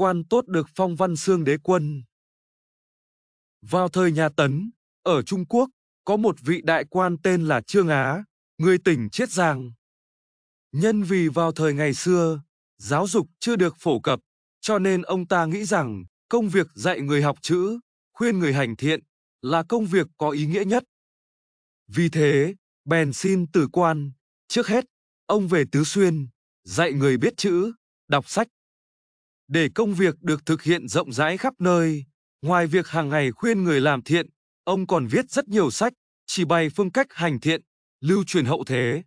quan tốt được phong văn xương đế quân. Vào thời nhà Tấn, ở Trung Quốc, có một vị đại quan tên là Trương Á, người tỉnh Chiết Giang. Nhân vì vào thời ngày xưa, giáo dục chưa được phổ cập, cho nên ông ta nghĩ rằng công việc dạy người học chữ, khuyên người hành thiện là công việc có ý nghĩa nhất. Vì thế, bèn xin từ quan, trước hết, ông về Tứ Xuyên, dạy người biết chữ, đọc sách, để công việc được thực hiện rộng rãi khắp nơi, ngoài việc hàng ngày khuyên người làm thiện, ông còn viết rất nhiều sách, chỉ bày phương cách hành thiện, lưu truyền hậu thế.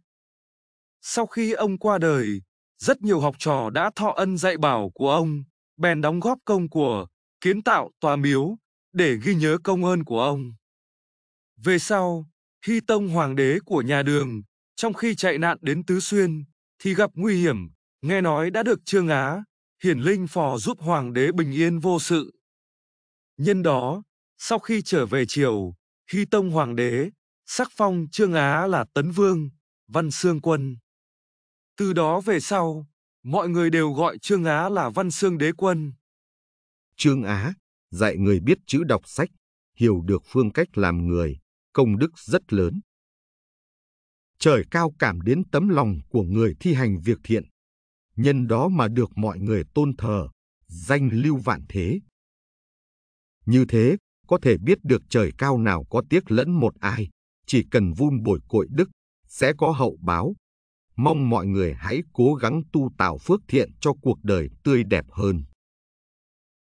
Sau khi ông qua đời, rất nhiều học trò đã thọ ân dạy bảo của ông, bèn đóng góp công của, kiến tạo tòa miếu, để ghi nhớ công ơn của ông. Về sau, khi Tông hoàng đế của nhà đường, trong khi chạy nạn đến Tứ Xuyên, thì gặp nguy hiểm, nghe nói đã được Trương Á, Hiển Linh phò giúp hoàng đế bình yên vô sự. Nhân đó, sau khi trở về triều, Hy Tông hoàng đế, sắc phong Trương Á là Tấn Vương, Văn Xương Quân. Từ đó về sau, mọi người đều gọi Trương Á là Văn Xương Đế Quân. Trương Á dạy người biết chữ đọc sách, hiểu được phương cách làm người, công đức rất lớn. Trời cao cảm đến tấm lòng của người thi hành việc thiện nhân đó mà được mọi người tôn thờ, danh lưu vạn thế. Như thế, có thể biết được trời cao nào có tiếc lẫn một ai, chỉ cần vun bồi cội đức, sẽ có hậu báo. Mong mọi người hãy cố gắng tu tạo phước thiện cho cuộc đời tươi đẹp hơn.